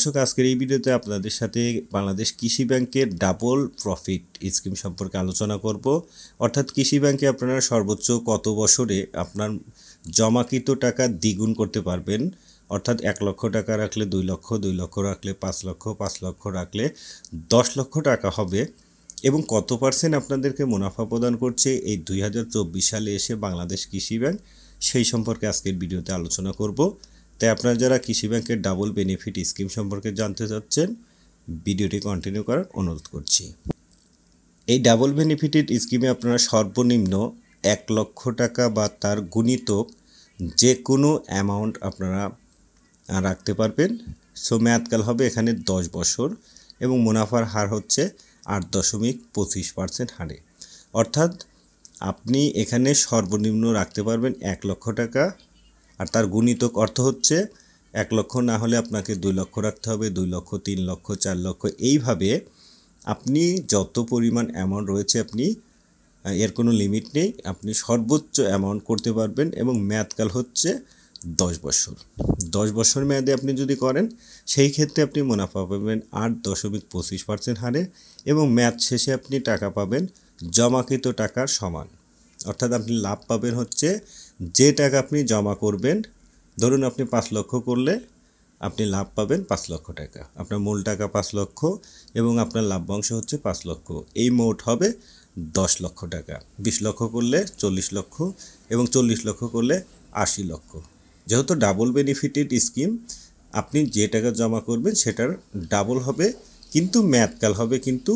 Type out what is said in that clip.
দর্শক আজকের এই ভিডিওতে আপনাদের সাথে বাংলাদেশ কৃষি ব্যাংকের ডাবল প্রফিট স্কিম সম্পর্কে আলোচনা করব অর্থাৎ কৃষি ব্যাংকে আপনারা সর্বোচ্চ কত বছরে আপনার জমাকৃত টাকা দ্বিগুণ করতে পারবেন অর্থাৎ এক লক্ষ টাকা রাখলে দুই লক্ষ দুই লক্ষ রাখলে পাঁচ লক্ষ পাঁচ লক্ষ রাখলে দশ লক্ষ টাকা হবে এবং কত পার্সেন্ট আপনাদেরকে মুনাফা প্রদান করছে এই দুই সালে এসে বাংলাদেশ কৃষি ব্যাংক সেই সম্পর্কে আজকের ভিডিওতে আলোচনা করব তাই আপনারা যারা কৃষি ব্যাংকের ডাবল বেনিফিট স্কিম সম্পর্কে জানতে চাচ্ছেন ভিডিওটি কন্টিনিউ করার অনুরোধ করছি এই ডাবল বেনিফিটেড স্কিমে আপনারা সর্বনিম্ন এক লক্ষ টাকা বা তার গুণিতক যে কোনো অ্যামাউন্ট আপনারা রাখতে পারবেন সো ম্যাথকাল হবে এখানে দশ বছর এবং মুনাফার হার হচ্ছে আট দশমিক পঁচিশ পার্সেন্ট হারে অর্থাৎ আপনি এখানে সর্বনিম্ন রাখতে পারবেন এক লক্ষ টাকা আর তার গুণিতক অর্থ হচ্ছে এক লক্ষ না হলে আপনাকে দুই লক্ষ রাখতে হবে দুই লক্ষ তিন লক্ষ চার লক্ষ এইভাবে আপনি যত পরিমাণ অ্যামাউন্ট রয়েছে আপনি এর কোনো লিমিট নেই আপনি সর্বোচ্চ অ্যামাউন্ট করতে পারবেন এবং ম্যাথকাল হচ্ছে দশ বছর দশ বছর মেয়াদে আপনি যদি করেন সেই ক্ষেত্রে আপনি মুনাফা পাবেন আট দশমিক পঁচিশ পার্সেন্ট হারে এবং ম্যাথ শেষে আপনি টাকা পাবেন জমাকৃত টাকার সমান অর্থাৎ আপনি লাভ পাবেন হচ্ছে যে টাকা আপনি জমা করবেন ধরুন আপনি পাঁচ লক্ষ করলে আপনি লাভ পাবেন পাঁচ লক্ষ টাকা আপনার মূল টাকা পাঁচ লক্ষ এবং আপনার লাভ্যাংশ হচ্ছে পাঁচ লক্ষ এই মোট হবে দশ লক্ষ টাকা বিশ লক্ষ করলে চল্লিশ লক্ষ এবং চল্লিশ লক্ষ করলে আশি লক্ষ যেহেতু ডাবল বেনিফিটেড স্কিম আপনি যে টাকা জমা করবেন সেটার ডাবল হবে কিন্তু ম্যাথকাল হবে কিন্তু